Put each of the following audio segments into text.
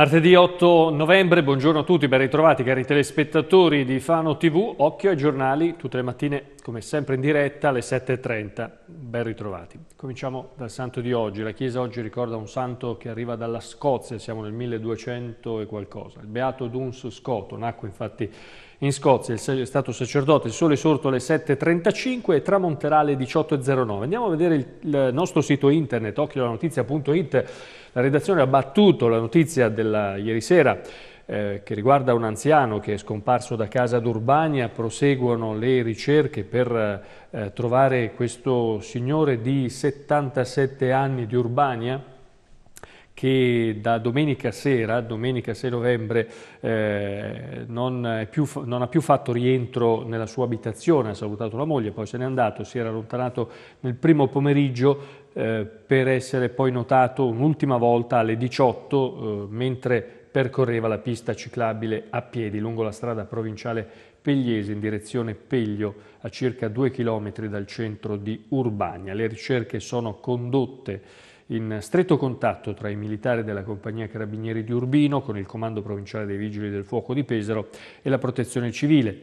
Martedì 8 novembre, buongiorno a tutti, ben ritrovati cari telespettatori di Fano TV, occhio ai giornali tutte le mattine come sempre in diretta, alle 7.30. Ben ritrovati. Cominciamo dal santo di oggi. La Chiesa oggi ricorda un santo che arriva dalla Scozia, siamo nel 1200 e qualcosa. Il Beato Duns Scoto, nacque infatti in Scozia, è stato sacerdote, il sole è sorto alle 7.35 e tramonterà alle 18.09. Andiamo a vedere il, nostro sito internet, occhiolanotizia.it. La redazione ha battuto la notizia della ieri sera eh, che riguarda un anziano che è scomparso da casa d'Urbania, proseguono le ricerche per eh, trovare questo signore di 77 anni di Urbania che da domenica sera, domenica 6 novembre, eh, non, più, non, ha più fatto rientro nella sua abitazione, ha salutato la moglie, poi se n'è andato, si era allontanato nel primo pomeriggio eh, per essere poi notato un'ultima volta alle 18, eh, mentre percorreva la pista ciclabile a piedi lungo la strada provinciale Pegliese in direzione Peglio a circa due chilometri dal centro di Urbagna. Le ricerche sono condotte in stretto contatto tra i militari della compagnia Carabinieri di Urbino con il comando provinciale dei Vigili del Fuoco di Pesaro e la protezione civile.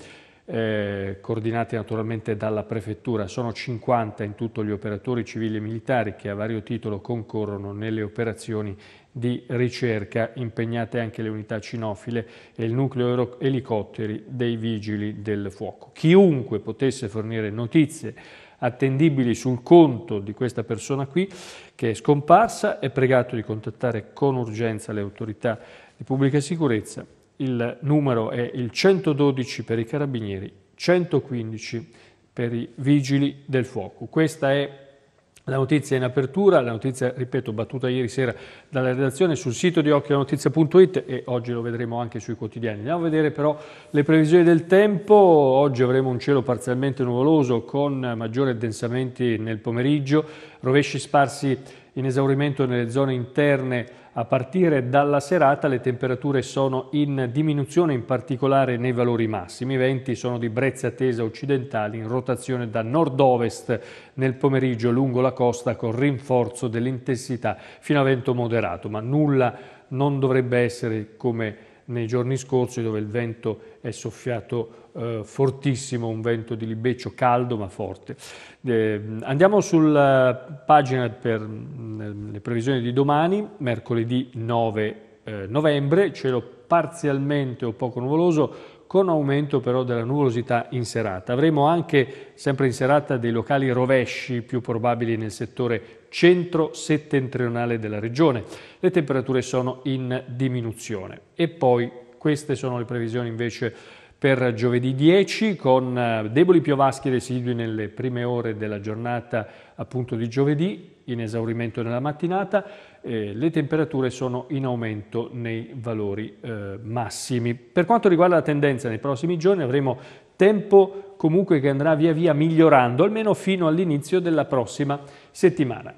Eh, coordinati naturalmente dalla prefettura. Sono 50 in tutto gli operatori civili e militari che a vario titolo concorrono nelle operazioni di ricerca, impegnate anche le unità cinofile e il nucleo elicotteri dei vigili del fuoco. Chiunque potesse fornire notizie attendibili sul conto di questa persona qui che è scomparsa è pregato di contattare con urgenza le autorità di pubblica sicurezza. Il numero è il 112 per i carabinieri, 115 per i vigili del fuoco. Questa è la notizia in apertura, la notizia, ripeto, battuta ieri sera dalla redazione sul sito di occhionotizia.it e oggi lo vedremo anche sui quotidiani. Andiamo a vedere però le previsioni del tempo. Oggi avremo un cielo parzialmente nuvoloso con maggiori addensamenti nel pomeriggio rovesci sparsi in esaurimento nelle zone interne a partire dalla serata le temperature sono in diminuzione, in particolare nei valori massimi. I venti sono di brezza tesa occidentali in rotazione da nord-ovest nel pomeriggio lungo la costa con rinforzo dell'intensità fino a vento moderato, ma nulla non dovrebbe essere come nei giorni scorsi dove il vento è soffiato eh, fortissimo, un vento di libeccio caldo ma forte. Eh, andiamo sulla eh, pagina per mm, le previsioni di domani, mercoledì 9 eh, novembre, cielo parzialmente o poco nuvoloso, con aumento però della nuvolosità in serata. Avremo anche sempre in serata dei locali rovesci più probabili nel settore centro-settentrionale della regione. Le temperature sono in diminuzione. E poi queste sono le previsioni invece per giovedì 10 con eh, deboli piovaschi residui nelle prime ore della giornata appunto di giovedì in esaurimento nella mattinata, eh, le temperature sono in aumento nei valori eh, massimi. Per quanto riguarda la tendenza nei prossimi giorni avremo tempo comunque che andrà via via migliorando, almeno fino all'inizio della prossima settimana.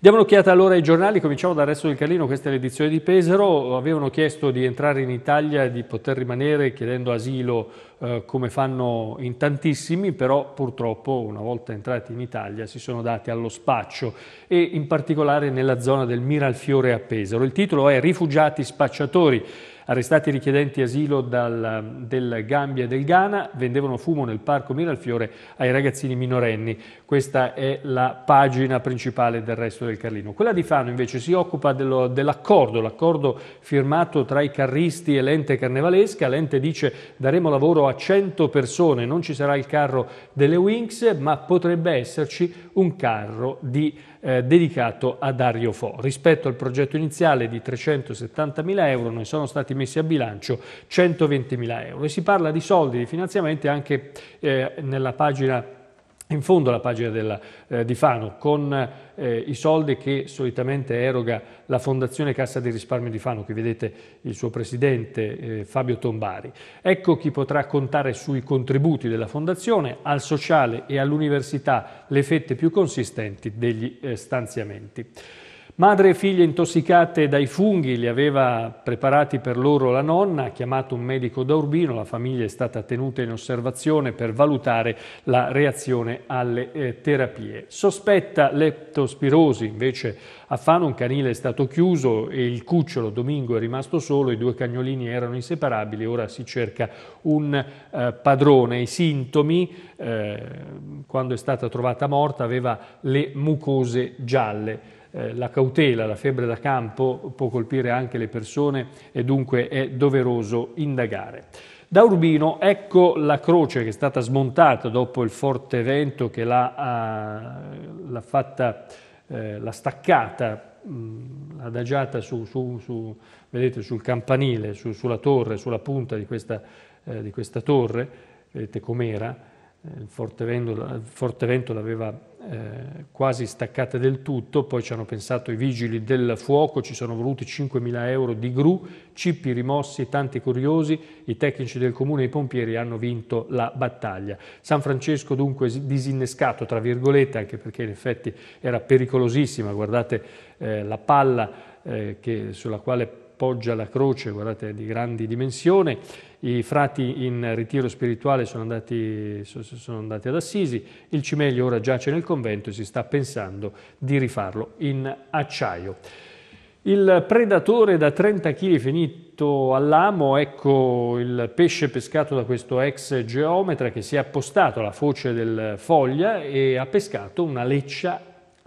Diamo un'occhiata allora ai giornali, cominciamo dal resto del Carlino, questa è l'edizione di Pesaro, avevano chiesto di entrare in Italia e di poter rimanere chiedendo asilo eh, come fanno in tantissimi, però purtroppo una volta entrati in Italia si sono dati allo spaccio e in particolare nella zona del Miralfiore a Pesaro. Il titolo è Rifugiati spacciatori. Arrestati richiedenti asilo dal, del Gambia e del Ghana vendevano fumo nel parco Miralfiore ai ragazzini minorenni. Questa è la pagina principale del resto del Carlino. Quella di Fano invece si occupa dell'accordo, l'accordo firmato tra i carristi e l'ente carnevalesca. L'ente dice daremo lavoro a 100 persone non ci sarà il carro delle Wings, ma potrebbe esserci un carro di, eh, dedicato a Dario Fo. Rispetto al progetto iniziale di 370.000 euro, ne sono stati messi a bilancio 120.000 euro. E si parla di soldi, di finanziamenti anche eh, nella pagina in fondo alla pagina della, eh, di Fano con eh, i soldi che solitamente eroga la Fondazione Cassa di Risparmio di Fano, che vedete il suo presidente eh, Fabio Tombari. Ecco chi potrà contare sui contributi della Fondazione al sociale e all'università le fette più consistenti degli eh, stanziamenti. Madre e figlie intossicate dai funghi li aveva preparati per loro la nonna, ha chiamato un medico da Urbino, la famiglia è stata tenuta in osservazione per valutare la reazione alle eh, terapie. Sospetta leptospirosi, invece a Fano un canile è stato chiuso e il cucciolo Domingo è rimasto solo, i due cagnolini erano inseparabili, ora si cerca un eh, padrone. I sintomi, eh, quando è stata trovata morta, aveva le mucose gialle. Eh, la cautela, la febbre da campo può colpire anche le persone e dunque è doveroso indagare. Da Urbino ecco la croce che è stata smontata dopo il forte vento che l'ha ah, fatta, eh, l'ha staccata, mh, adagiata su, su, su, vedete, sul campanile, su, sulla torre, sulla punta di questa, eh, di questa torre, vedete com'era, eh, il forte vento, il forte vento l'aveva eh, quasi staccate del tutto, poi ci hanno pensato i vigili del fuoco, ci sono voluti 5.000 euro di gru, cippi rimossi, tanti curiosi, i tecnici del comune e i pompieri hanno vinto la battaglia. San Francesco dunque disinnescato, tra virgolette, anche perché in effetti era pericolosissima, guardate eh, la palla eh, che, sulla quale appoggia la croce, guardate, di grandi dimensioni, i frati in ritiro spirituale sono andati, sono andati ad Assisi, il cimelio ora giace nel convento e si sta pensando di rifarlo in acciaio. Il predatore da 30 kg finito all'amo, ecco il pesce pescato da questo ex geometra che si è appostato alla foce del foglia e ha pescato una leccia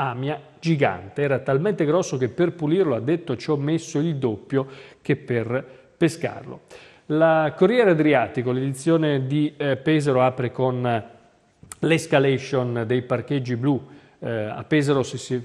Amia gigante. Era talmente grosso che per pulirlo, ha detto, ci ho messo il doppio che per pescarlo. La Corriere Adriatico, l'edizione di eh, Pesaro, apre con l'escalation dei parcheggi blu. Eh, a Pesaro si, si,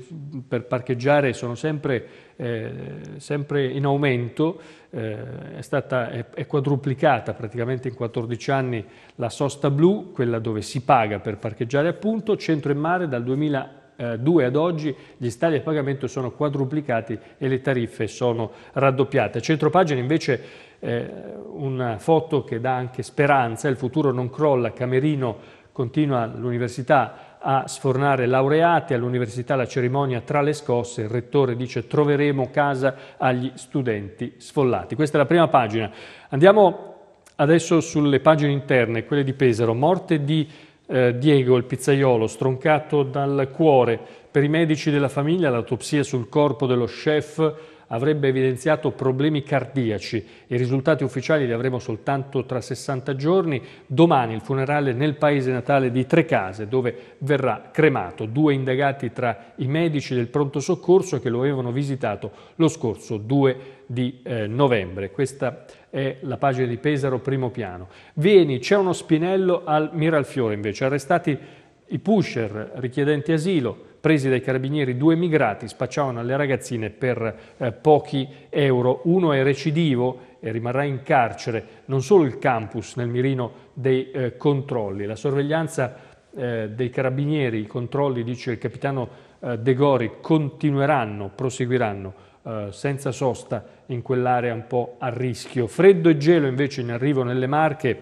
per parcheggiare sono sempre, eh, sempre in aumento, eh, è, stata, è, è quadruplicata praticamente in 14 anni la sosta blu, quella dove si paga per parcheggiare appunto, centro e mare dal 2000 2002 eh, ad oggi gli stadi a pagamento sono quadruplicati e le tariffe sono raddoppiate. A centropagina invece eh, una foto che dà anche speranza, il futuro non crolla, Camerino continua l'università a sfornare laureati, all'università la cerimonia tra le scosse, il rettore dice troveremo casa agli studenti sfollati. Questa è la prima pagina. Andiamo adesso sulle pagine interne, quelle di Pesaro, morte di eh, Diego, il pizzaiolo, stroncato dal cuore. Per i medici della famiglia l'autopsia sul corpo dello chef avrebbe evidenziato problemi cardiaci. I risultati ufficiali li avremo soltanto tra 60 giorni. Domani il funerale nel paese natale di Trecase, dove verrà cremato. Due indagati tra i medici del pronto soccorso che lo avevano visitato lo scorso 2 di eh, novembre. Questa è la pagina di Pesaro, primo piano. Vieni, c'è uno spinello al Miralfiore invece, arrestati i pusher richiedenti asilo, presi dai carabinieri, due migrati spacciavano alle ragazzine per eh, pochi euro. Uno è recidivo e rimarrà in carcere, non solo il campus nel mirino dei eh, controlli. La sorveglianza eh, dei carabinieri, i controlli, dice il capitano eh, De Gori, continueranno, proseguiranno eh, senza sosta in quell'area un po' a rischio. Freddo e gelo invece in arrivo nelle Marche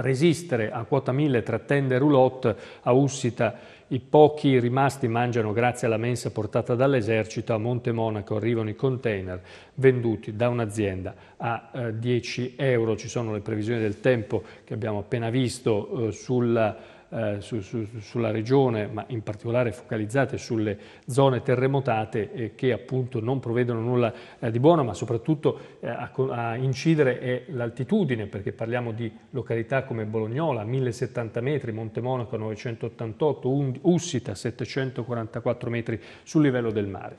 resistere a quota 1000 tra tende roulotte a Ussita. I pochi rimasti mangiano grazie alla mensa portata dall'esercito. A Monte Monaco arrivano i container venduti da un'azienda a eh, 10 euro. Ci sono le previsioni del tempo che abbiamo appena visto eh, sulla eh, su, su, sulla regione, ma in particolare focalizzate sulle zone terremotate eh, che appunto non provvedono nulla eh, di buono, ma soprattutto eh, a, a, incidere è l'altitudine, perché parliamo di località come Bolognola, 1070 metri, Monte Monaco 988, Ussita 744 metri sul livello del mare.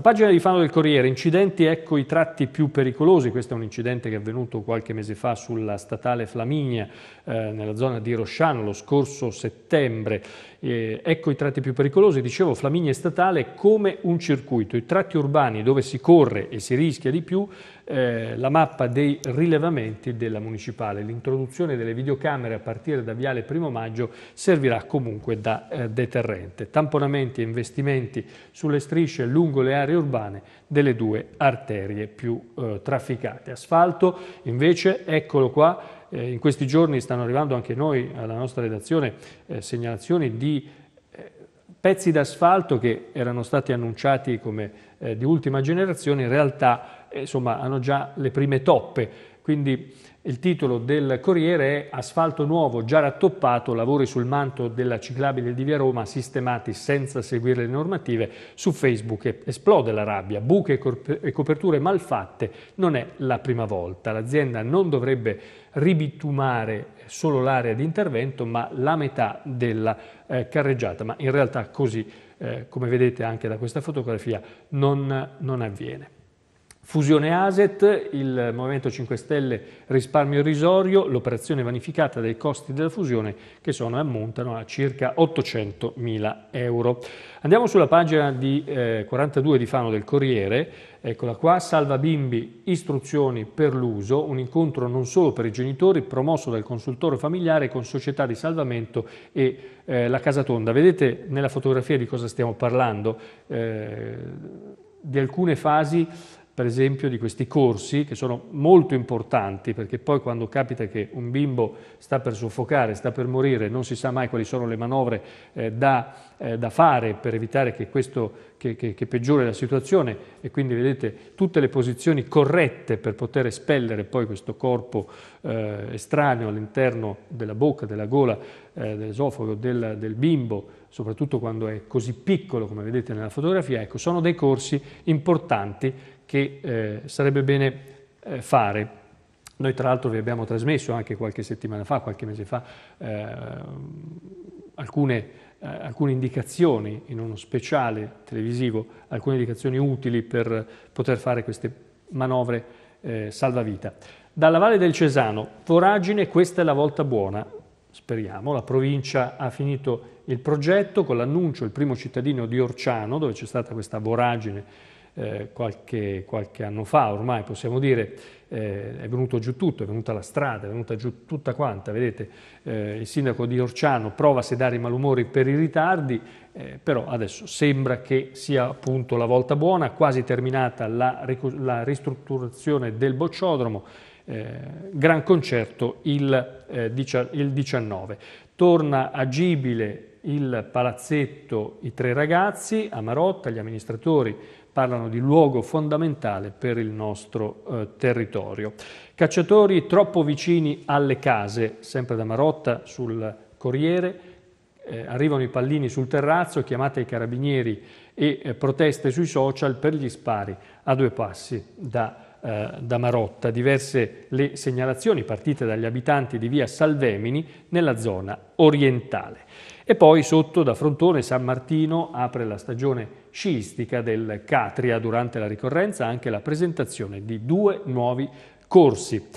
La pagina di Fano del Corriere, incidenti, ecco i tratti più pericolosi, questo è un incidente che è avvenuto qualche mese fa sulla statale Flaminia, eh, nella zona di Rosciano, lo scorso settembre. Eh, ecco i tratti più pericolosi, dicevo Flaminia è statale come un circuito, i tratti urbani dove si corre e si rischia di più, eh, la mappa dei rilevamenti della municipale. L'introduzione delle videocamere a partire da Viale Primo Maggio servirà comunque da eh, deterrente. Tamponamenti e investimenti sulle strisce lungo le aree urbane delle due arterie più eh, trafficate. Asfalto invece, eccolo qua, eh, in questi giorni stanno arrivando anche noi alla nostra redazione eh, segnalazioni di eh, pezzi d'asfalto che erano stati annunciati come eh, di ultima generazione, in realtà eh, insomma, hanno già le prime toppe. Quindi il titolo del Corriere è Asfalto nuovo, già rattoppato, lavori sul manto della ciclabile di Via Roma sistemati senza seguire le normative. Su Facebook esplode la rabbia, buche e coperture malfatte, non è la prima volta. L'azienda non dovrebbe ribitumare solo l'area di intervento, ma la metà della eh, carreggiata. Ma in realtà così, eh, come vedete anche da questa fotografia, non, non avviene. Fusione ASET, il Movimento 5 Stelle risparmio irrisorio, l'operazione vanificata dei costi della fusione che sono, ammontano a circa 800 mila euro. Andiamo sulla pagina di, eh, 42 di Fano del Corriere, eccola qua, Salva Bimbi, istruzioni per l'uso, un incontro non solo per i genitori promosso dal consultore familiare con società di salvamento e eh, la Casa Tonda. Vedete nella fotografia di cosa stiamo parlando, eh, di alcune fasi per esempio di questi corsi che sono molto importanti perché poi quando capita che un bimbo sta per soffocare, sta per morire, non si sa mai quali sono le manovre eh, da, eh, da, fare per evitare che, questo, che, che, che peggiore la situazione e quindi vedete tutte le posizioni corrette per poter espellere poi questo corpo eh, estraneo all'interno della bocca, della gola, eh, dell'esofago, del, del bimbo, soprattutto quando è così piccolo come vedete nella fotografia, ecco sono dei corsi importanti che eh, sarebbe bene eh, fare. Noi tra l'altro vi abbiamo trasmesso anche qualche settimana fa, qualche mese fa, ehm, eh, alcune, alcune, indicazioni in uno speciale televisivo, alcune indicazioni utili per poter fare queste manovre eh, salvavita. Dalla Valle del Cesano, voragine, questa è la volta buona speriamo. La provincia ha finito il progetto con l'annuncio, il primo cittadino di Orciano, dove c'è stata questa voragine eh, qualche, qualche, anno fa ormai, possiamo dire, eh, è venuto giù tutto, è venuta la strada, è venuta giù tutta quanta, vedete, eh, il sindaco di Orciano prova a sedare i malumori per i ritardi, eh, però adesso sembra che sia appunto la volta buona, quasi terminata la, la ristrutturazione del bocciodromo, eh, gran concerto il, eh, il 19. Torna agibile il palazzetto I Tre Ragazzi a Marotta, gli amministratori parlano di luogo fondamentale per il nostro eh, territorio. Cacciatori troppo vicini alle case, sempre da Marotta sul Corriere, eh, arrivano i pallini sul terrazzo, chiamate ai carabinieri e eh, proteste sui social per gli spari a due passi da Marotta eh, da Marotta, diverse le segnalazioni partite dagli abitanti di via Salvemini nella zona orientale. E poi sotto da Frontone San Martino apre la stagione sciistica del Catria, durante la ricorrenza anche la presentazione di due nuovi corsi.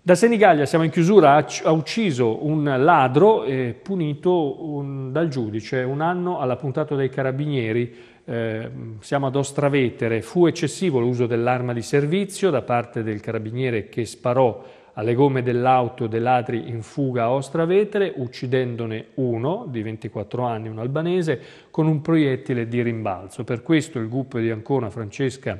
Da Senigallia siamo in chiusura, ha ucciso un ladro e punito un, dal giudice, un anno all'appuntato dei carabinieri eh, siamo ad Ostravetere, fu eccessivo l'uso dell'arma di servizio da parte del carabiniere che sparò alle gomme dell'auto dei ladri in fuga a Ostravetere, uccidendone uno di 24 anni, un albanese, con un proiettile di rimbalzo. Per questo il gruppo di Ancona Francesca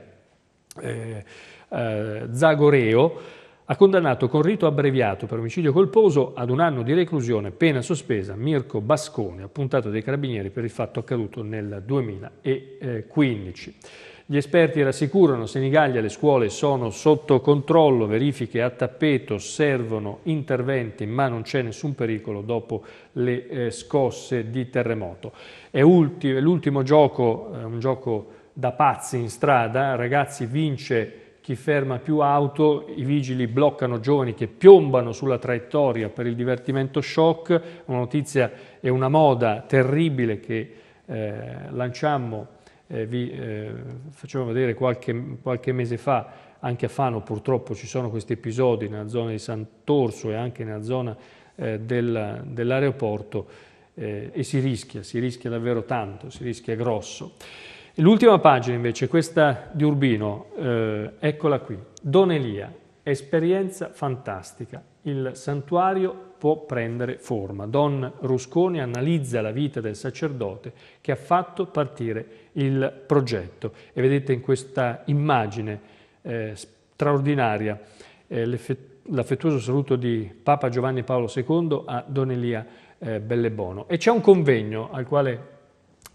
eh, eh, Zagoreo ha condannato con rito abbreviato per omicidio colposo ad un anno di reclusione, pena sospesa, Mirko Bascone, appuntato dai carabinieri per il fatto accaduto nel 2015. Eh, Gli esperti rassicurano, Senigallia le scuole sono sotto controllo, verifiche a tappeto, servono interventi, ma non c'è nessun pericolo dopo le eh, scosse di terremoto. È l'ultimo gioco, eh, un gioco da pazzi in strada, ragazzi vince chi ferma più auto, i vigili bloccano giovani che piombano sulla traiettoria per il divertimento shock, una notizia e una moda terribile che eh, lanciammo, eh, vi eh, facevamo vedere qualche, qualche mese fa, anche a Fano purtroppo ci sono questi episodi nella zona di Sant'Orso e anche nella zona eh, del, dell'aeroporto eh, e si rischia, si rischia davvero tanto, si rischia grosso. L'ultima pagina invece, questa di Urbino, eh, eccola qui. Don Elia, esperienza fantastica. Il santuario può prendere forma. Don Rusconi analizza la vita del sacerdote che ha fatto partire il progetto. E vedete in questa immagine eh, straordinaria eh, l'affettuoso saluto di Papa Giovanni Paolo II a Don Elia eh, Bellebono. E c'è un convegno al quale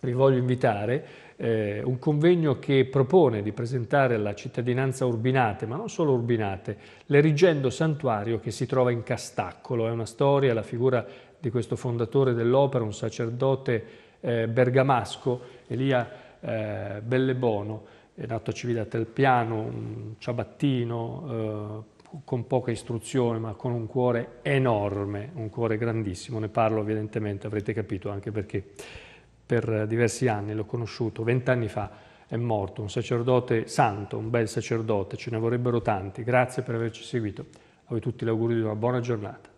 vi voglio invitare eh, un convegno che propone di presentare alla cittadinanza Urbinate, ma non solo Urbinate, l'Erigendo Santuario che si trova in Castaccolo. È una storia, la figura di questo fondatore dell'opera, un sacerdote eh, bergamasco, Elia eh, Bellebono, è nato a Civitatelpiano, un ciabattino eh, con poca istruzione ma con un cuore enorme, un cuore grandissimo. Ne parlo evidentemente, avrete capito anche perché per diversi anni, l'ho conosciuto, vent'anni fa è morto, un sacerdote santo, un bel sacerdote, ce ne vorrebbero tanti, grazie per averci seguito, a voi tutti l'augurio di una buona giornata.